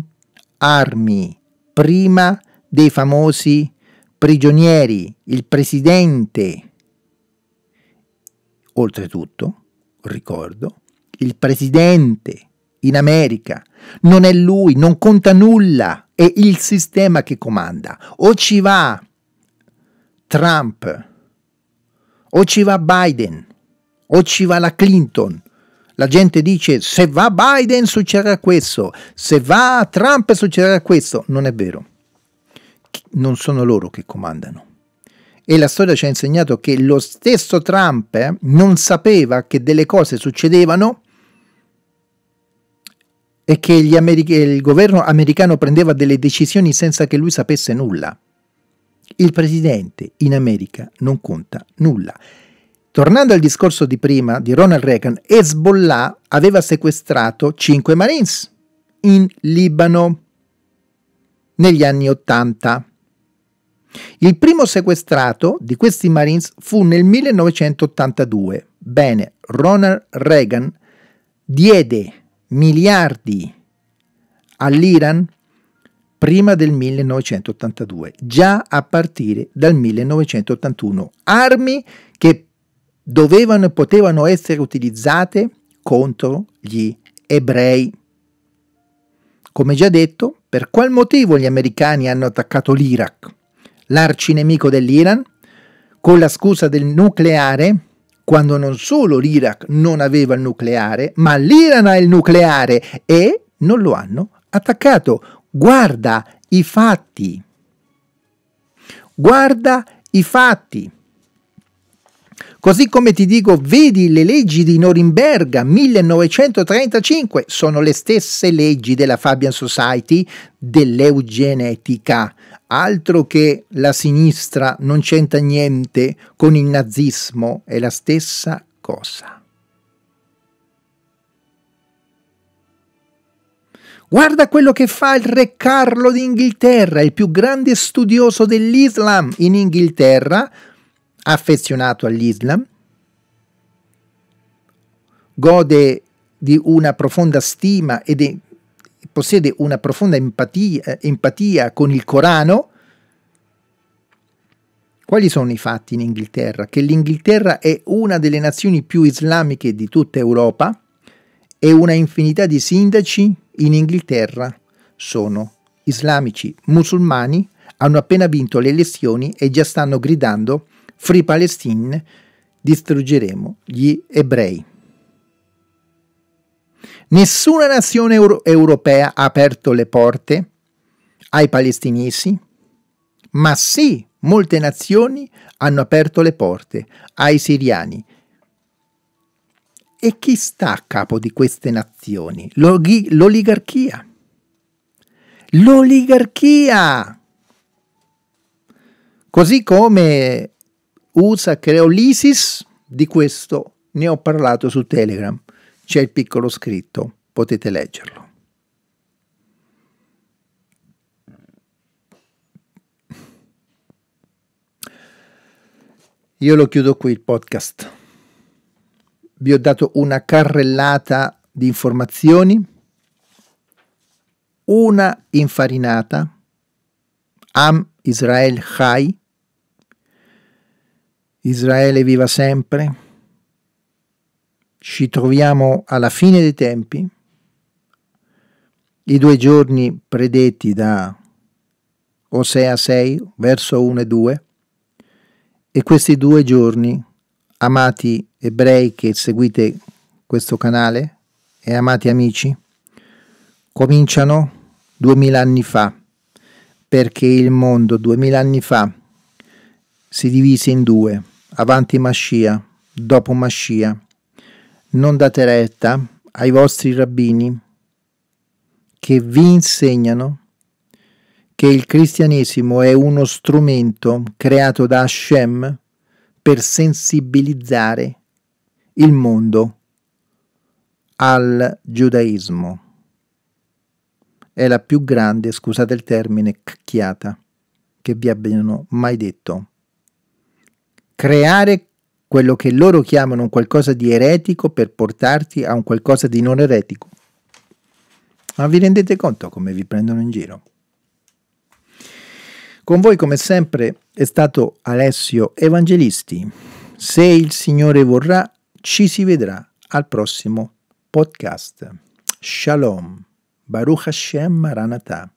armi prima di dei famosi prigionieri, il presidente, oltretutto, ricordo, il presidente in America non è lui, non conta nulla, è il sistema che comanda. O ci va Trump, o ci va Biden, o ci va la Clinton. La gente dice se va Biden succederà questo, se va Trump succederà questo. Non è vero non sono loro che comandano. E la storia ci ha insegnato che lo stesso Trump eh, non sapeva che delle cose succedevano e che il governo americano prendeva delle decisioni senza che lui sapesse nulla. Il presidente in America non conta nulla. Tornando al discorso di prima di Ronald Reagan, Hezbollah aveva sequestrato 5 Marines in Libano negli anni Ottanta. Il primo sequestrato di questi Marines fu nel 1982. Bene, Ronald Reagan diede miliardi all'Iran prima del 1982, già a partire dal 1981, armi che dovevano e potevano essere utilizzate contro gli ebrei. Come già detto, per qual motivo gli americani hanno attaccato l'Iraq, l'arcinemico dell'Iran, con la scusa del nucleare, quando non solo l'Iraq non aveva il nucleare, ma l'Iran ha il nucleare e non lo hanno attaccato. Guarda i fatti. Guarda i fatti. Così come ti dico, vedi le leggi di Norimberga 1935 sono le stesse leggi della Fabian Society dell'eugenetica. Altro che la sinistra non c'entra niente con il nazismo, è la stessa cosa. Guarda quello che fa il re Carlo d'Inghilterra, il più grande studioso dell'Islam in Inghilterra, affezionato all'Islam, gode di una profonda stima e possiede una profonda empatia, empatia con il Corano. Quali sono i fatti in Inghilterra? Che l'Inghilterra è una delle nazioni più islamiche di tutta Europa e una infinità di sindaci in Inghilterra sono islamici musulmani, hanno appena vinto le elezioni e già stanno gridando Free Palestine, distruggeremo gli ebrei. Nessuna nazione euro europea ha aperto le porte ai palestinesi, ma sì, molte nazioni hanno aperto le porte ai siriani. E chi sta a capo di queste nazioni? L'oligarchia. L'oligarchia! Così come USA creò l'ISIS, di questo ne ho parlato su Telegram. C'è il piccolo scritto, potete leggerlo. Io lo chiudo qui il podcast. Vi ho dato una carrellata di informazioni, una infarinata. Am Israel Chai Israele viva sempre. Ci troviamo alla fine dei tempi, i due giorni predetti da Osea 6, verso 1 e 2, e questi due giorni, amati ebrei che seguite questo canale e amati amici, cominciano 2000 anni fa, perché il mondo 2000 anni fa si divise in due avanti Mascia, dopo Mascia. Non date retta ai vostri rabbini che vi insegnano che il cristianesimo è uno strumento creato da Hashem per sensibilizzare il mondo al giudaismo. È la più grande, scusate il termine, cacchiata che vi abbiano mai detto creare quello che loro chiamano un qualcosa di eretico per portarti a un qualcosa di non eretico. Ma vi rendete conto come vi prendono in giro? Con voi come sempre è stato Alessio Evangelisti. Se il Signore vorrà, ci si vedrà al prossimo podcast. Shalom. Baruch Hashem Maranatha.